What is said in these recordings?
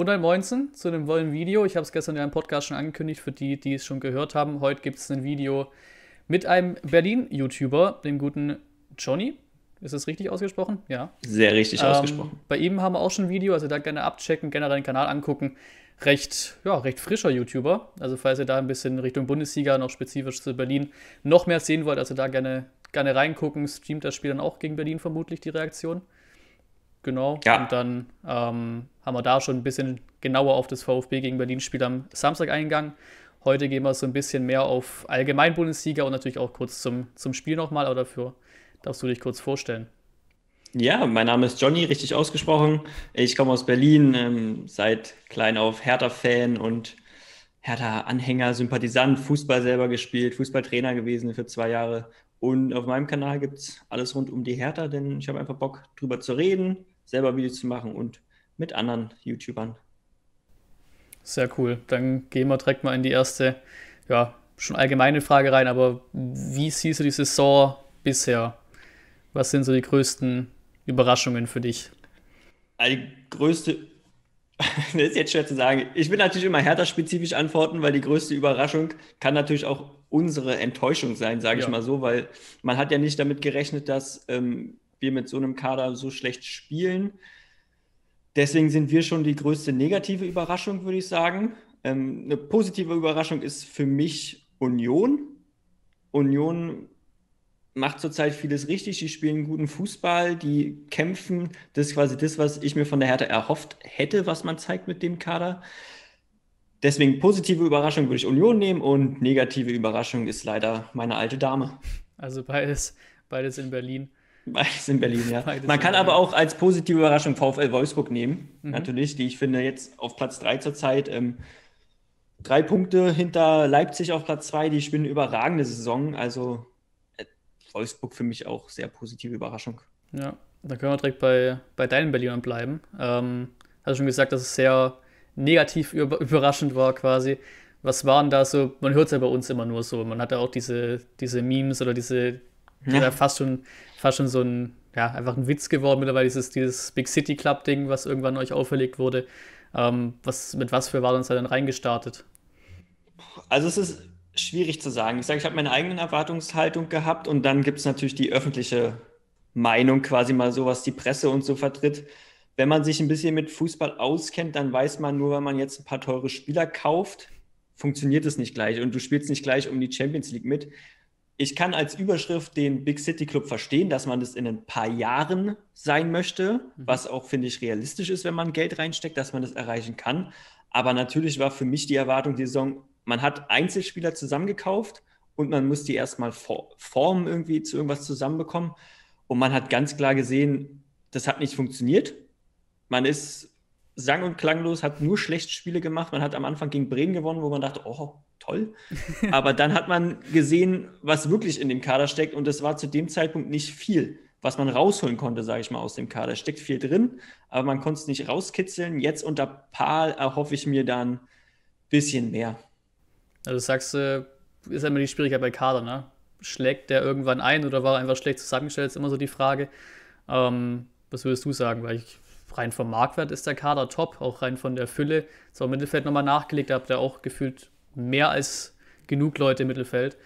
Und ein Moinsen zu dem wollen Video. Ich habe es gestern in einem Podcast schon angekündigt für die, die es schon gehört haben. Heute gibt es ein Video mit einem Berlin-YouTuber, dem guten Johnny. Ist das richtig ausgesprochen? Ja. Sehr richtig ähm, ausgesprochen. Bei ihm haben wir auch schon ein Video, also da gerne abchecken, generell den Kanal angucken. Recht, ja, recht frischer YouTuber. Also falls ihr da ein bisschen Richtung Bundesliga, noch spezifisch zu Berlin, noch mehr sehen wollt, also da gerne, gerne reingucken. Streamt das Spiel dann auch gegen Berlin vermutlich, die Reaktion. Genau. Ja. Und dann ähm, haben wir da schon ein bisschen genauer auf das VfB gegen Berlin-Spiel am Samstag eingegangen. Heute gehen wir so ein bisschen mehr auf allgemein Bundesliga und natürlich auch kurz zum, zum Spiel nochmal, aber dafür darfst du dich kurz vorstellen. Ja, mein Name ist Johnny, richtig ausgesprochen. Ich komme aus Berlin, ähm, seit klein auf Hertha-Fan und Hertha-Anhänger, Sympathisant, Fußball selber gespielt, Fußballtrainer gewesen für zwei Jahre. Und auf meinem Kanal gibt es alles rund um die Hertha, denn ich habe einfach Bock, drüber zu reden, selber Videos zu machen und mit anderen YouTubern. Sehr cool. Dann gehen wir direkt mal in die erste, ja, schon allgemeine Frage rein, aber wie siehst du die Saison bisher? Was sind so die größten Überraschungen für dich? Also die größte, das ist jetzt schwer zu sagen. Ich will natürlich immer härter spezifisch antworten, weil die größte Überraschung kann natürlich auch unsere Enttäuschung sein, sage ja. ich mal so, weil man hat ja nicht damit gerechnet, dass ähm, wir mit so einem Kader so schlecht spielen. Deswegen sind wir schon die größte negative Überraschung, würde ich sagen. Ähm, eine positive Überraschung ist für mich Union. Union macht zurzeit vieles richtig. Die spielen guten Fußball, die kämpfen. Das ist quasi das, was ich mir von der Hertha erhofft hätte, was man zeigt mit dem Kader. Deswegen positive Überraschung würde ich Union nehmen und negative Überraschung ist leider meine alte Dame. Also beides, beides in Berlin. Beides in Berlin, ja. Beides Man kann aber auch als positive Überraschung VfL Wolfsburg nehmen, mhm. natürlich, die ich finde jetzt auf Platz 3 zurzeit. Ähm, drei Punkte hinter Leipzig auf Platz 2, die spielen eine überragende Saison. Also äh, Wolfsburg für mich auch sehr positive Überraschung. Ja, dann können wir direkt bei, bei deinen Berlinern bleiben. Ähm, hast du schon gesagt, dass es sehr negativ überraschend war quasi. Was waren da so, man hört es ja bei uns immer nur so, man hat ja auch diese, diese Memes oder diese, die ja. da fast schon fast schon so ein, ja, einfach ein Witz geworden mittlerweile, dieses, dieses Big City Club Ding, was irgendwann euch auferlegt wurde. Ähm, was, mit was für Wartungen seid ihr denn reingestartet? Also es ist schwierig zu sagen. Ich sage, ich habe meine eigene Erwartungshaltung gehabt und dann gibt es natürlich die öffentliche Meinung quasi mal so, was die Presse und so vertritt. Wenn man sich ein bisschen mit Fußball auskennt, dann weiß man nur, wenn man jetzt ein paar teure Spieler kauft, funktioniert es nicht gleich und du spielst nicht gleich um die Champions League mit, ich kann als Überschrift den Big City Club verstehen, dass man das in ein paar Jahren sein möchte, mhm. was auch, finde ich, realistisch ist, wenn man Geld reinsteckt, dass man das erreichen kann. Aber natürlich war für mich die Erwartung die Saison, man hat Einzelspieler zusammengekauft und man muss die erstmal formen irgendwie zu irgendwas zusammenbekommen. Und man hat ganz klar gesehen, das hat nicht funktioniert. Man ist sang- und klanglos, hat nur schlecht Spiele gemacht. Man hat am Anfang gegen Bremen gewonnen, wo man dachte, oh, toll. Aber dann hat man gesehen, was wirklich in dem Kader steckt und das war zu dem Zeitpunkt nicht viel, was man rausholen konnte, sage ich mal, aus dem Kader. Steckt viel drin, aber man konnte es nicht rauskitzeln. Jetzt unter Paul erhoffe ich mir dann ein bisschen mehr. Also sagst du, ist immer die Schwierigkeit bei Kader, ne? Schlägt der irgendwann ein oder war er einfach schlecht zusammengestellt, ist immer so die Frage. Ähm, was würdest du sagen? Weil ich rein vom Marktwert ist der Kader top, auch rein von der Fülle. So, Mittelfeld nochmal nachgelegt, da habt ihr auch gefühlt mehr als genug Leute im Mittelfeld.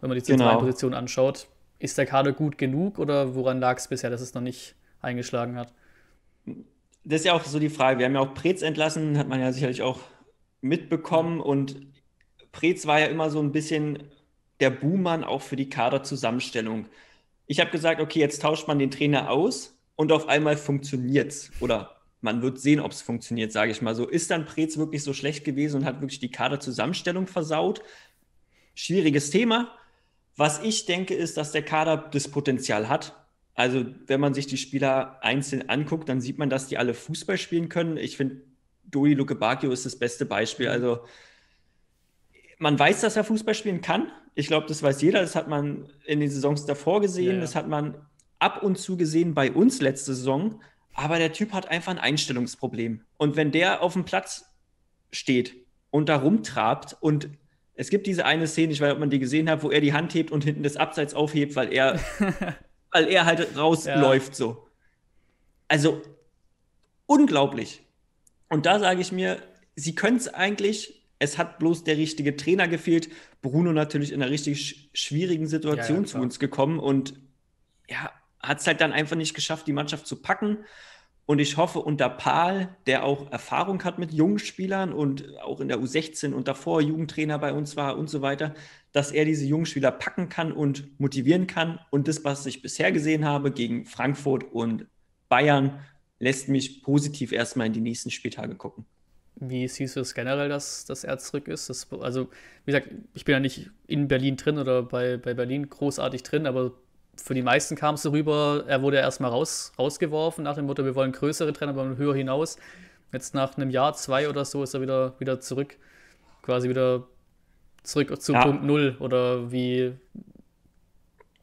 Wenn man die zentralen genau. Positionen anschaut, ist der Kader gut genug oder woran lag es bisher, dass es noch nicht eingeschlagen hat? Das ist ja auch so die Frage. Wir haben ja auch Prez entlassen, hat man ja sicherlich auch mitbekommen. Und Prez war ja immer so ein bisschen der Buhmann auch für die Kaderzusammenstellung. Ich habe gesagt, okay, jetzt tauscht man den Trainer aus und auf einmal funktioniert es. oder man wird sehen, ob es funktioniert, sage ich mal so. Ist dann Preetz wirklich so schlecht gewesen und hat wirklich die Kaderzusammenstellung versaut? Schwieriges Thema. Was ich denke, ist, dass der Kader das Potenzial hat. Also, wenn man sich die Spieler einzeln anguckt, dann sieht man, dass die alle Fußball spielen können. Ich finde, Luke Bacchio ist das beste Beispiel. Also, man weiß, dass er Fußball spielen kann. Ich glaube, das weiß jeder. Das hat man in den Saisons davor gesehen. Ja, ja. Das hat man ab und zu gesehen bei uns letzte Saison, aber der Typ hat einfach ein Einstellungsproblem. Und wenn der auf dem Platz steht und da rumtrabt und es gibt diese eine Szene, ich weiß nicht, ob man die gesehen hat, wo er die Hand hebt und hinten das Abseits aufhebt, weil er, weil er halt rausläuft ja. so. Also unglaublich. Und da sage ich mir, sie können es eigentlich, es hat bloß der richtige Trainer gefehlt. Bruno natürlich in einer richtig schwierigen Situation ja, ja, zu uns gekommen und ja, hat es halt dann einfach nicht geschafft, die Mannschaft zu packen. Und ich hoffe, unter Paul, der auch Erfahrung hat mit jungen Spielern und auch in der U16 und davor Jugendtrainer bei uns war und so weiter, dass er diese jungen Spieler packen kann und motivieren kann. Und das, was ich bisher gesehen habe gegen Frankfurt und Bayern, lässt mich positiv erstmal in die nächsten Spieltage gucken. Wie siehst du es generell, dass, dass er zurück ist? Das, also, wie gesagt, ich bin ja nicht in Berlin drin oder bei, bei Berlin großartig drin, aber für die meisten kam es so rüber, er wurde erstmal raus, rausgeworfen nach dem Motto, wir wollen größere Trainer, wir wollen höher hinaus. Jetzt nach einem Jahr, zwei oder so ist er wieder, wieder zurück, quasi wieder zurück zu ja. Punkt Null oder wie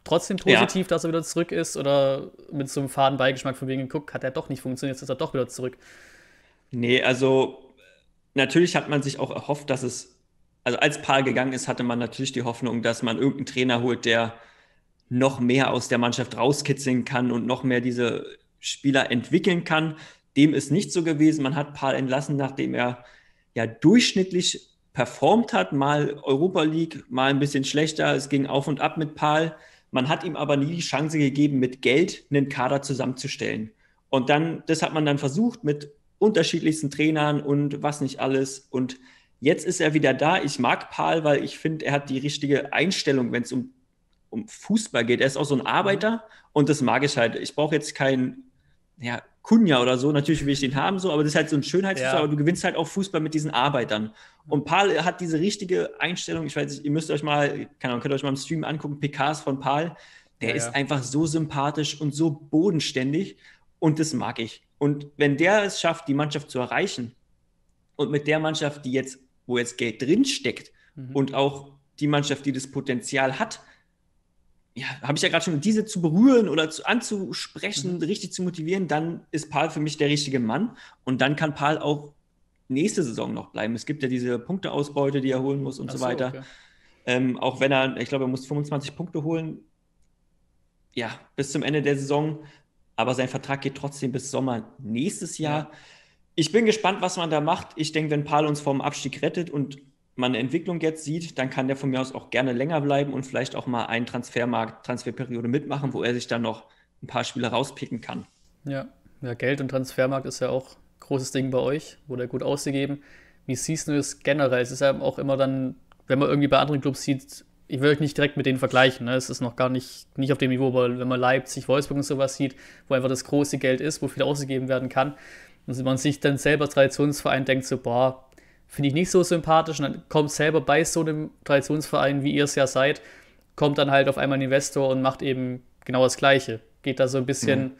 trotzdem positiv, ja. dass er wieder zurück ist oder mit so einem faden Beigeschmack von wegen, guck, hat er doch nicht funktioniert, jetzt ist er doch wieder zurück. Nee, also natürlich hat man sich auch erhofft, dass es, also als Paar gegangen ist, hatte man natürlich die Hoffnung, dass man irgendeinen Trainer holt, der noch mehr aus der Mannschaft rauskitzeln kann und noch mehr diese Spieler entwickeln kann. Dem ist nicht so gewesen. Man hat Paul entlassen, nachdem er ja durchschnittlich performt hat, mal Europa League, mal ein bisschen schlechter. Es ging auf und ab mit Paul. Man hat ihm aber nie die Chance gegeben, mit Geld einen Kader zusammenzustellen. Und dann, das hat man dann versucht mit unterschiedlichsten Trainern und was nicht alles. Und jetzt ist er wieder da. Ich mag Paul, weil ich finde, er hat die richtige Einstellung, wenn es um um Fußball geht. Er ist auch so ein mhm. Arbeiter und das mag ich halt. Ich brauche jetzt keinen ja, Kunja oder so, natürlich will ich den haben, so, aber das ist halt so ein Schönheitsfußball, ja. aber du gewinnst halt auch Fußball mit diesen Arbeitern. Mhm. Und Paul hat diese richtige Einstellung, ich weiß nicht, ihr müsst euch mal, keine Ahnung, könnt euch mal im Stream angucken, PKs von Paul, der ja, ist einfach so sympathisch und so bodenständig und das mag ich. Und wenn der es schafft, die Mannschaft zu erreichen und mit der Mannschaft, die jetzt, wo jetzt Geld drinsteckt mhm. und auch die Mannschaft, die das Potenzial hat, ja, habe ich ja gerade schon, diese zu berühren oder zu, anzusprechen, mhm. richtig zu motivieren, dann ist Paul für mich der richtige Mann. Und dann kann Paul auch nächste Saison noch bleiben. Es gibt ja diese Punkteausbeute, die er holen muss und so, so, weiter. Okay. Ähm, auch wenn er, ich glaube, er muss 25 Punkte holen, ja, bis zum Ende der Saison. Aber sein Vertrag geht trotzdem bis Sommer nächstes Jahr. Ja. Ich bin gespannt, was man da macht. Ich denke, wenn Paul uns vom Abstieg rettet und man eine Entwicklung jetzt sieht, dann kann der von mir aus auch gerne länger bleiben und vielleicht auch mal einen Transfermarkt, Transferperiode mitmachen, wo er sich dann noch ein paar Spiele rauspicken kann. Ja, ja Geld und Transfermarkt ist ja auch ein großes Ding bei euch, wurde ja gut ausgegeben. Wie siehst du es generell? Es ist ja auch immer dann, wenn man irgendwie bei anderen Clubs sieht, ich will euch nicht direkt mit denen vergleichen, ne? es ist noch gar nicht, nicht auf dem Niveau, aber wenn man Leipzig, Wolfsburg und sowas sieht, wo einfach das große Geld ist, wo viel ausgegeben werden kann, und man sich dann selber als Traditionsverein denkt so, boah, finde ich nicht so sympathisch. Und dann kommt selber bei so einem Traditionsverein, wie ihr es ja seid, kommt dann halt auf einmal ein Investor und macht eben genau das Gleiche. Geht da so ein bisschen, mhm.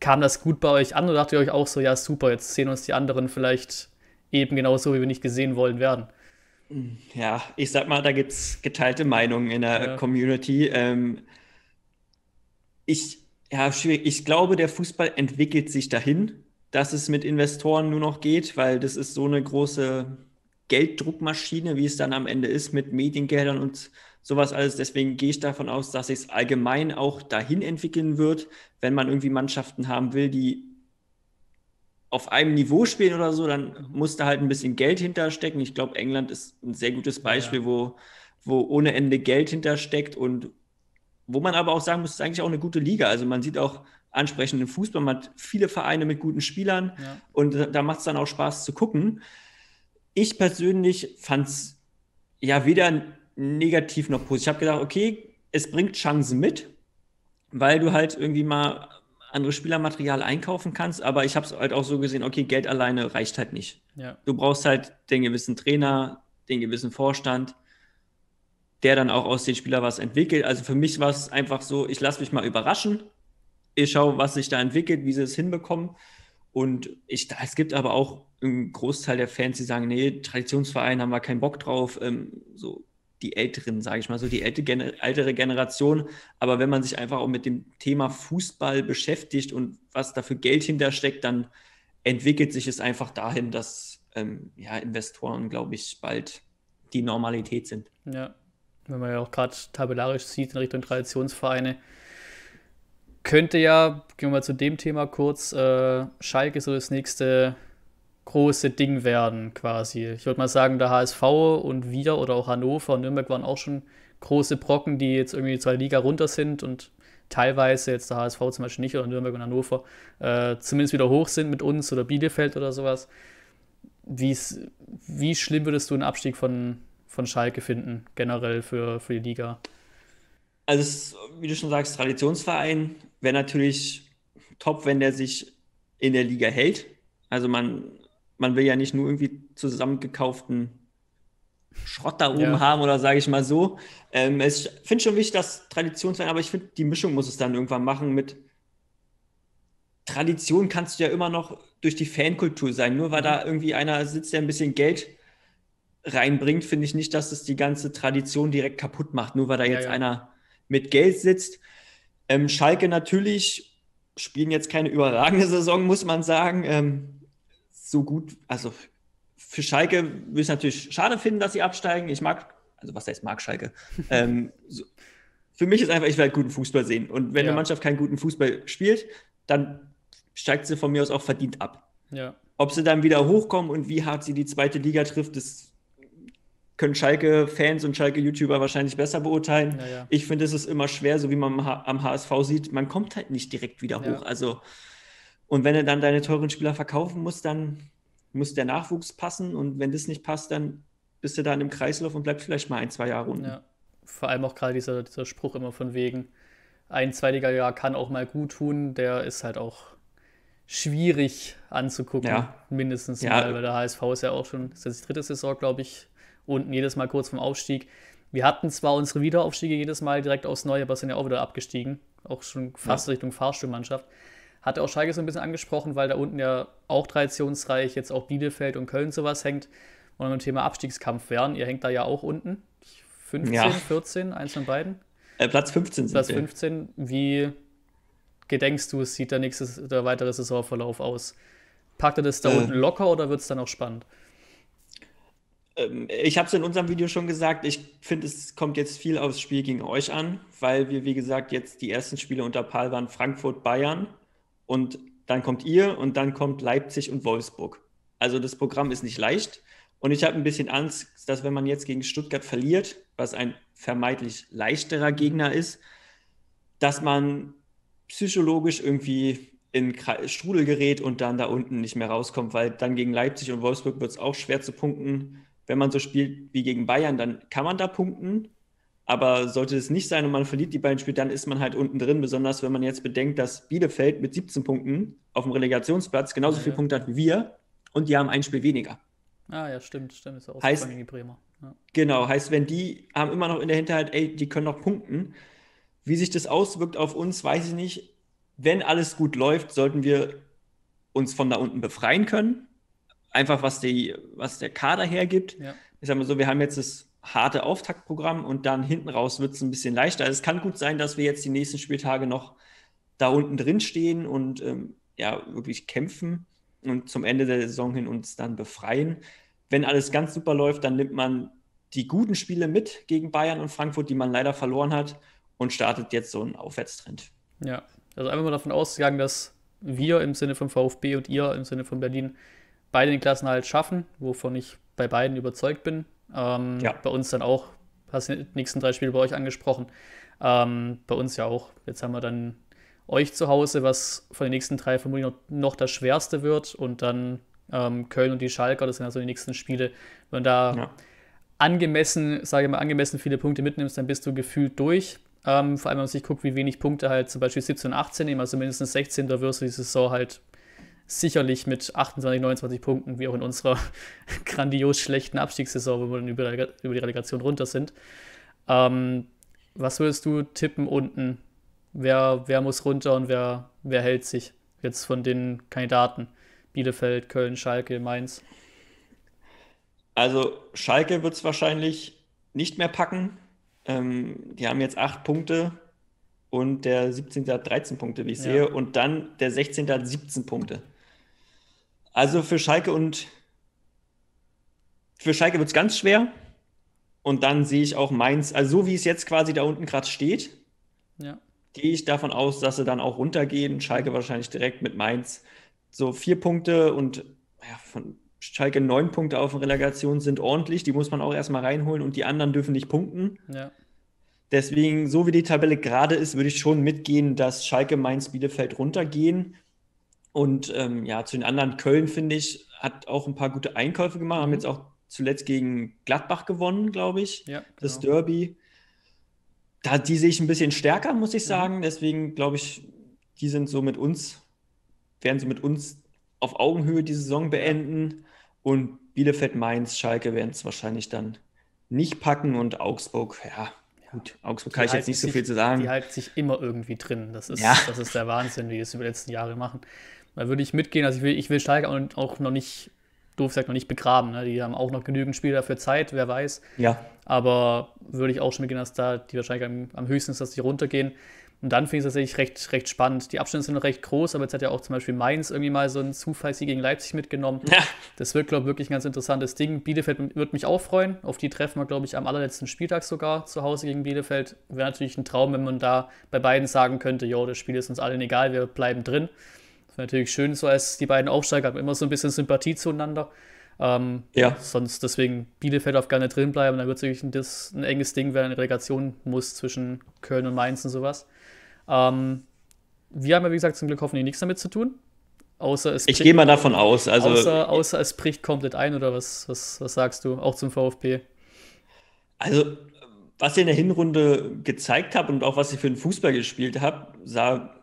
kam das gut bei euch an oder dachte ihr euch auch so, ja super, jetzt sehen uns die anderen vielleicht eben genauso, wie wir nicht gesehen wollen werden? Ja, ich sag mal, da gibt es geteilte Meinungen in der ja. Community. Ähm, ich, ja, Ich glaube, der Fußball entwickelt sich dahin dass es mit Investoren nur noch geht, weil das ist so eine große Gelddruckmaschine, wie es dann am Ende ist mit Mediengeldern und sowas alles. Deswegen gehe ich davon aus, dass sich es allgemein auch dahin entwickeln wird, wenn man irgendwie Mannschaften haben will, die auf einem Niveau spielen oder so, dann muss da halt ein bisschen Geld hinterstecken. Ich glaube, England ist ein sehr gutes Beispiel, ja. wo, wo ohne Ende Geld hintersteckt und wo man aber auch sagen muss, es ist eigentlich auch eine gute Liga. Also man sieht auch, ansprechend im Fußball. Man hat viele Vereine mit guten Spielern ja. und da macht es dann auch Spaß zu gucken. Ich persönlich fand es ja weder negativ noch positiv. Ich habe gedacht, okay, es bringt Chancen mit, weil du halt irgendwie mal andere Spielermaterial einkaufen kannst, aber ich habe es halt auch so gesehen, okay, Geld alleine reicht halt nicht. Ja. Du brauchst halt den gewissen Trainer, den gewissen Vorstand, der dann auch aus den Spielern was entwickelt. Also für mich war es einfach so, ich lasse mich mal überraschen ich schaue, was sich da entwickelt, wie sie es hinbekommen. Und ich, es gibt aber auch einen Großteil der Fans, die sagen, nee, Traditionsverein haben wir keinen Bock drauf. Ähm, so die Älteren, sage ich mal, so die ältere Generation. Aber wenn man sich einfach auch mit dem Thema Fußball beschäftigt und was dafür Geld hintersteckt, dann entwickelt sich es einfach dahin, dass ähm, ja, Investoren, glaube ich, bald die Normalität sind. Ja, wenn man ja auch gerade tabellarisch sieht in Richtung Traditionsvereine, könnte ja, gehen wir mal zu dem Thema kurz, äh, Schalke so das nächste große Ding werden quasi. Ich würde mal sagen, der HSV und wir oder auch Hannover und Nürnberg waren auch schon große Brocken, die jetzt irgendwie zwei Liga runter sind und teilweise jetzt der HSV zum Beispiel nicht oder Nürnberg und Hannover äh, zumindest wieder hoch sind mit uns oder Bielefeld oder sowas. Wie's, wie schlimm würdest du einen Abstieg von, von Schalke finden, generell für, für die Liga? Also, wie du schon sagst, Traditionsverein, wäre natürlich top, wenn der sich in der Liga hält. Also man, man will ja nicht nur irgendwie zusammengekauften Schrott da oben ja. haben oder sage ich mal so. Ähm, ich finde schon wichtig, dass sein, aber ich finde, die Mischung muss es dann irgendwann machen mit Tradition kannst du ja immer noch durch die Fankultur sein. Nur weil da mhm. irgendwie einer sitzt, der ein bisschen Geld reinbringt, finde ich nicht, dass es die ganze Tradition direkt kaputt macht. Nur weil da ja, jetzt ja. einer mit Geld sitzt. Ähm, Schalke natürlich spielen jetzt keine überragende Saison, muss man sagen. Ähm, so gut, also für Schalke würde ich natürlich schade finden, dass sie absteigen. Ich mag, also was heißt mag Schalke? ähm, so, für mich ist einfach, ich werde guten Fußball sehen. Und wenn ja. eine Mannschaft keinen guten Fußball spielt, dann steigt sie von mir aus auch verdient ab. Ja. Ob sie dann wieder hochkommen und wie hart sie die zweite Liga trifft, das können Schalke-Fans und Schalke-YouTuber wahrscheinlich besser beurteilen. Ja, Ich finde, es ist immer schwer, so wie man am HSV sieht, man kommt halt nicht direkt wieder ja. hoch. Also, und wenn du dann deine teuren Spieler verkaufen musst, dann muss der Nachwuchs passen und wenn das nicht passt, dann bist du da in einem Kreislauf und bleibst vielleicht mal ein, zwei Jahre unten. Vor allem auch gerade dieser, dieser Spruch immer von wegen, ein zweitiger Jahr kann auch mal gut tun, der ist halt auch schwierig anzugucken, mindestens mal, weil der HSV ist ja auch schon, das ist die dritte Saison, glaube ich, unten jedes Mal kurz vom Aufstieg. Wir hatten zwar unsere Wiederaufstiege jedes Mal direkt aufs Neue, aber sind ja auch wieder abgestiegen. Auch schon fast ja. Richtung Fahrstuhlmannschaft. Hatte auch Schalke so ein bisschen angesprochen, weil da unten ja auch traditionsreich jetzt auch Bielefeld und Köln sowas hängt. Und beim Thema Abstiegskampf wären, ihr hängt da ja auch unten. 15, ja. 14, eins von beiden. Äh, Platz 15 sind Platz 15. Wir. Wie gedenkst du, es sieht der nächste, der weitere Saisonverlauf aus? Packt er das da äh. unten locker oder wird es dann auch spannend? Ähm, ich habe es in unserem Video schon gesagt, ich finde, es kommt jetzt viel aufs Spiel gegen euch an, weil wir, wie gesagt, jetzt die ersten Spiele unter Pal waren Frankfurt, Bayern und dann kommt ihr und dann kommt Leipzig und Wolfsburg. Also das Programm ist nicht leicht und ich habe ein bisschen Angst, dass wenn man jetzt gegen Stuttgart verliert, was ein vermeintlich leichterer Gegner ist, dass man psychologisch irgendwie in Strudel gerät und dann da unten nicht mehr rauskommt, weil dann gegen Leipzig und Wolfsburg wird es auch schwer zu punkten wenn man so spielt wie gegen Bayern, dann kann man da punkten. Aber sollte es nicht sein und man verliert die beiden Spiele, dann ist man halt unten drin. Besonders wenn man jetzt bedenkt, dass Bielefeld mit 17 Punkten auf dem Relegationsplatz genauso ja, viele ja. Punkte hat wie wir und die haben ein Spiel weniger. Ah ja, stimmt, stimmt. Ist auch heißt, gegen die Bremer. Ja. Genau, heißt, wenn die haben immer noch in der Hinterhalt, ey, die können noch punkten. Wie sich das auswirkt auf uns, weiß ich nicht. Wenn alles gut läuft, sollten wir uns von da unten befreien können einfach was, die, was der Kader hergibt. Ja. Ich sag mal so, wir haben jetzt das harte Auftaktprogramm und dann hinten raus wird es ein bisschen leichter. Also es kann gut sein, dass wir jetzt die nächsten Spieltage noch da unten drin stehen und ähm, ja, wirklich kämpfen und zum Ende der Saison hin uns dann befreien. Wenn alles ganz super läuft, dann nimmt man die guten Spiele mit gegen Bayern und Frankfurt, die man leider verloren hat und startet jetzt so einen Aufwärtstrend. Ja, also einfach mal davon ausgegangen, dass wir im Sinne von VfB und ihr im Sinne von Berlin beide den halt schaffen, wovon ich bei beiden überzeugt bin. Ähm, ja. Bei uns dann auch, hast du die nächsten drei Spiele bei euch angesprochen. Ähm, bei uns ja auch. Jetzt haben wir dann euch zu Hause, was von den nächsten drei vermutlich noch, noch das schwerste wird. Und dann ähm, Köln und die Schalker, das sind also die nächsten Spiele. Wenn da ja. angemessen, sage ich mal, angemessen viele Punkte mitnimmst, dann bist du gefühlt durch. Ähm, vor allem, wenn man sich guckt, wie wenig Punkte halt zum Beispiel 17 und 18 nehmen, also mindestens 16, da wirst du die Saison halt sicherlich mit 28, 29 Punkten, wie auch in unserer grandios schlechten Abstiegssaison, wo wir dann über, über die Relegation runter sind. Ähm, was würdest du tippen unten? Wer, wer muss runter und wer, wer hält sich jetzt von den Kandidaten? Bielefeld, Köln, Schalke, Mainz. Also Schalke wird es wahrscheinlich nicht mehr packen. Ähm, die haben jetzt acht Punkte und der 17. hat 13 Punkte, wie ich ja. sehe. Und dann der 16. hat 17 Punkte. Also für Schalke und für Schalke wird es ganz schwer. Und dann sehe ich auch Mainz, also so wie es jetzt quasi da unten gerade steht, ja. gehe ich davon aus, dass sie dann auch runtergehen. Schalke wahrscheinlich direkt mit Mainz. So vier Punkte und ja, von Schalke neun Punkte auf der Relegation sind ordentlich. Die muss man auch erstmal reinholen und die anderen dürfen nicht punkten. Ja. Deswegen, so wie die Tabelle gerade ist, würde ich schon mitgehen, dass Schalke, Mainz, Bielefeld runtergehen. Und ähm, ja, zu den anderen Köln, finde ich, hat auch ein paar gute Einkäufe gemacht, mhm. haben jetzt auch zuletzt gegen Gladbach gewonnen, glaube ich, ja, genau. das Derby. Da, die sehe ich ein bisschen stärker, muss ich mhm. sagen. Mhm. Deswegen glaube ich, die sind so mit uns, werden so mit uns auf Augenhöhe die Saison beenden. Und Bielefeld, Mainz, Schalke werden es wahrscheinlich dann nicht packen und Augsburg, ja, gut, Augsburg kann die ich jetzt nicht sich, so viel zu sagen. Die halten sich immer irgendwie drin. Das ist, ja. das ist der Wahnsinn, wie die es über die letzten Jahre machen. Da würde ich mitgehen. Also ich will, ich will Schalke auch noch nicht, doof gesagt, noch nicht begraben. Ne? Die haben auch noch genügend Spieler für Zeit, wer weiß. Ja. Aber würde ich auch schon mitgehen, dass da die Wahrscheinlichkeit am, am höchsten ist, dass die runtergehen. Und dann finde ich es tatsächlich recht, recht spannend. Die Abstände sind noch recht groß, aber jetzt hat ja auch zum Beispiel Mainz irgendwie mal so einen Zufallssieg gegen Leipzig mitgenommen. Ja. Das wird, glaube ich, wirklich ein ganz interessantes Ding. Bielefeld würde mich auch freuen. Auf die treffen wir, glaube ich, am allerletzten Spieltag sogar zu Hause gegen Bielefeld. Wäre natürlich ein Traum, wenn man da bei beiden sagen könnte, jo, das Spiel ist uns allen egal, wir bleiben drin natürlich schön, so als die beiden Aufsteiger haben immer so ein bisschen Sympathie zueinander. Ähm, ja. Sonst deswegen Bielefeld auf gerne drin bleiben, dann wird es wirklich ein, das, ein enges Ding, wenn eine Relegation muss zwischen Köln und Mainz und sowas. Ähm, wir haben ja, wie gesagt, zum Glück hoffentlich nichts damit zu tun. Außer es ich gehe mal davon aus. Also außer, außer, es bricht komplett ein oder was, was, was sagst du, auch zum VfB? Also, was ihr in der Hinrunde gezeigt habe und auch was ich für den Fußball gespielt habe, sah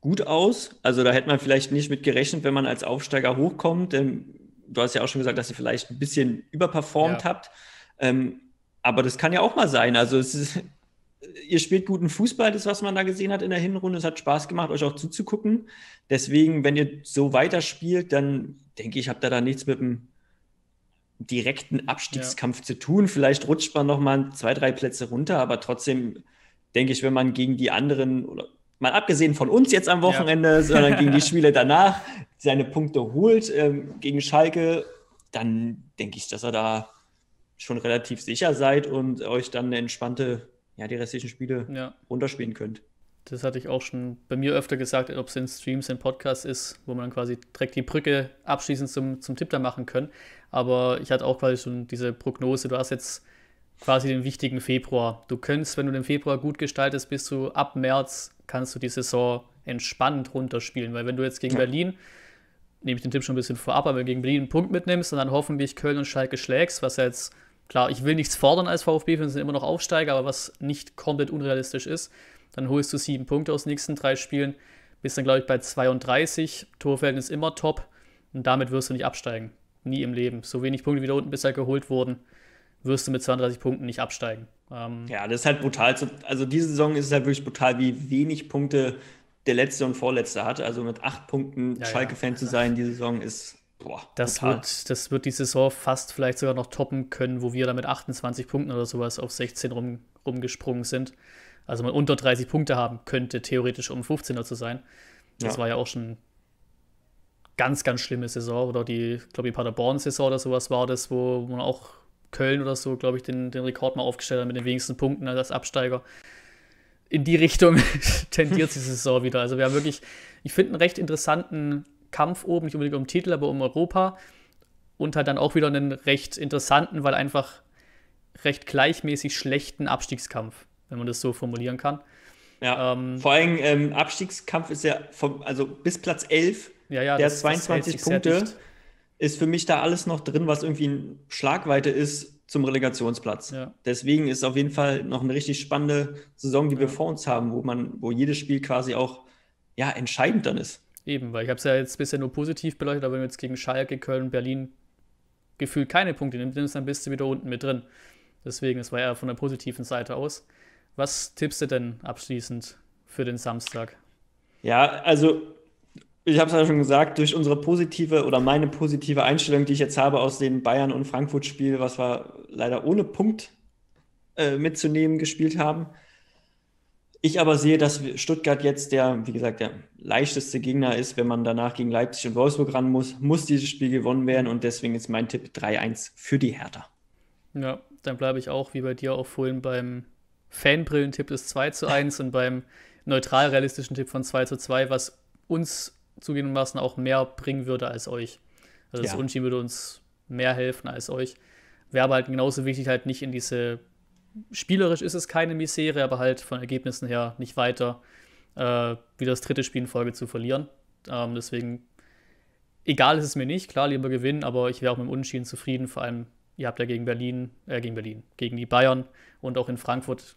gut aus. Also da hätte man vielleicht nicht mit gerechnet, wenn man als Aufsteiger hochkommt. du hast ja auch schon gesagt, dass ihr vielleicht ein bisschen überperformt ja. habt. Ähm, aber das kann ja auch mal sein. Also es ist, ihr spielt guten Fußball, das, was man da gesehen hat in der Hinrunde. Es hat Spaß gemacht, euch auch zuzugucken. Deswegen, wenn ihr so weiterspielt, dann denke ich, habt ihr da nichts mit dem direkten Abstiegskampf ja. zu tun. Vielleicht rutscht man noch mal zwei, drei Plätze runter, aber trotzdem denke ich, wenn man gegen die anderen oder mal abgesehen von uns jetzt am Wochenende, ja. sondern gegen die Spiele danach, seine Punkte holt ähm, gegen Schalke, dann denke ich, dass er da schon relativ sicher seid und euch dann eine entspannte, ja, die restlichen Spiele ja. runterspielen könnt. Das hatte ich auch schon bei mir öfter gesagt, ob es in Streams, in Podcasts ist, wo man quasi direkt die Brücke abschließend zum, zum Tipp da machen können. Aber ich hatte auch quasi schon diese Prognose, du hast jetzt quasi den wichtigen Februar. Du könntest, wenn du den Februar gut gestaltest, bis zu ab März kannst du die Saison entspannt runterspielen. Weil wenn du jetzt gegen ja. Berlin, nehme ich den Tipp schon ein bisschen vorab, aber gegen Berlin einen Punkt mitnimmst und dann hoffentlich Köln und Schalke schlägst, was jetzt, klar, ich will nichts fordern als VfB, wir sind immer noch Aufsteiger, aber was nicht komplett unrealistisch ist, dann holst du sieben Punkte aus den nächsten drei Spielen, bist dann, glaube ich, bei 32, Torverhältnis immer top und damit wirst du nicht absteigen. Nie im Leben. So wenig Punkte, wie da unten bisher geholt wurden wirst du mit 32 Punkten nicht absteigen. Ähm, ja, das ist halt brutal. Also diese Saison ist es halt wirklich brutal, wie wenig Punkte der letzte und vorletzte hat. Also mit acht Punkten ja, Schalke-Fan ja. zu sein, diese Saison ist. Boah, das, wird, das wird die Saison fast vielleicht sogar noch toppen können, wo wir da mit 28 Punkten oder sowas auf 16 rum, rumgesprungen sind. Also man unter 30 Punkte haben könnte, theoretisch um 15er zu sein. Das ja. war ja auch schon ganz, ganz schlimme Saison. Oder die, glaube ich, Paderborn-Saison oder sowas war das, wo man auch Köln oder so, glaube ich, den, den Rekord mal aufgestellt hat mit den wenigsten Punkten als Absteiger. In die Richtung tendiert die Saison wieder. Also wir haben wirklich, ich finde, einen recht interessanten Kampf oben, nicht unbedingt um Titel, aber um Europa. Und halt dann auch wieder einen recht interessanten, weil einfach recht gleichmäßig schlechten Abstiegskampf, wenn man das so formulieren kann. Ja, ähm, vor allem ähm, Abstiegskampf ist ja vom, also bis Platz 11, ja, ja, der das, 22 das Punkte ist für mich da alles noch drin, was irgendwie in Schlagweite ist zum Relegationsplatz. Ja. Deswegen ist auf jeden Fall noch eine richtig spannende Saison, die ja. wir vor uns haben, wo man, wo jedes Spiel quasi auch ja, entscheidend dann ist. Eben, weil ich habe es ja jetzt bisher nur positiv beleuchtet, aber wenn du jetzt gegen Schalke, Köln, Berlin gefühlt keine Punkte nimmst, dann bist du wieder unten mit drin. Deswegen, das war ja von der positiven Seite aus. Was tippst du denn abschließend für den Samstag? Ja, also ich habe es ja schon gesagt, durch unsere positive oder meine positive Einstellung, die ich jetzt habe aus dem Bayern- und Frankfurt-Spiel, was wir leider ohne Punkt äh, mitzunehmen gespielt haben. Ich aber sehe, dass Stuttgart jetzt der, wie gesagt, der leichteste Gegner ist, wenn man danach gegen Leipzig und Wolfsburg ran muss, muss dieses Spiel gewonnen werden und deswegen ist mein Tipp 3-1 für die Hertha. Ja, dann bleibe ich auch, wie bei dir auch vorhin, beim Fanbrillentipp des 2 zu 1 und beim neutral realistischen Tipp von 2 zu 2, was uns zugegebenermaßen auch mehr bringen würde als euch. Also das ja. Unentschieden würde uns mehr helfen als euch. Wäre aber halt genauso wichtig, halt nicht in diese, spielerisch ist es keine Misere, aber halt von Ergebnissen her nicht weiter äh, wie das dritte Spiel in Folge zu verlieren. Ähm, deswegen, egal ist es mir nicht, klar, lieber gewinnen, aber ich wäre auch mit dem Unentschieden zufrieden, vor allem, ihr habt ja gegen Berlin, äh, gegen Berlin, gegen die Bayern und auch in Frankfurt,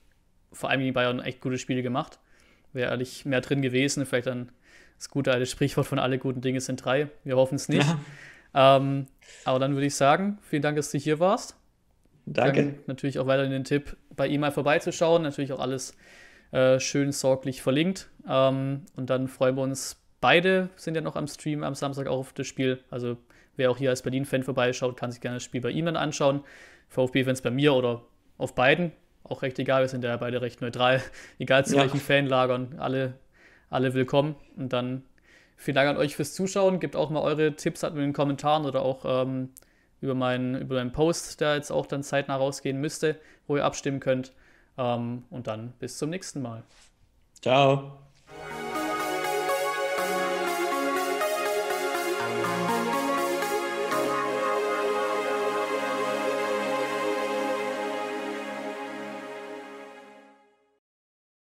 vor allem gegen Bayern, echt gute Spiele gemacht. Wäre ehrlich mehr drin gewesen, vielleicht dann das gute alte Sprichwort von alle guten Dinge sind drei. Wir hoffen es nicht. Ja. Ähm, aber dann würde ich sagen, vielen Dank, dass du hier warst. Danke. Dann natürlich auch weiterhin den Tipp, bei ihm mal vorbeizuschauen. Natürlich auch alles äh, schön sorglich verlinkt. Ähm, und dann freuen wir uns. Beide sind ja noch am Stream am Samstag auch auf das Spiel. Also wer auch hier als Berlin-Fan vorbeischaut, kann sich gerne das Spiel bei ihm dann anschauen. VfB-Fans bei mir oder auf beiden. Auch recht egal, wir sind ja beide recht neutral. Egal zu ja. welchen Fanlagern. Alle alle willkommen. Und dann vielen Dank an euch fürs Zuschauen. Gebt auch mal eure Tipps halt in den Kommentaren oder auch ähm, über, meinen, über meinen Post, der jetzt auch dann zeitnah rausgehen müsste, wo ihr abstimmen könnt. Ähm, und dann bis zum nächsten Mal. Ciao.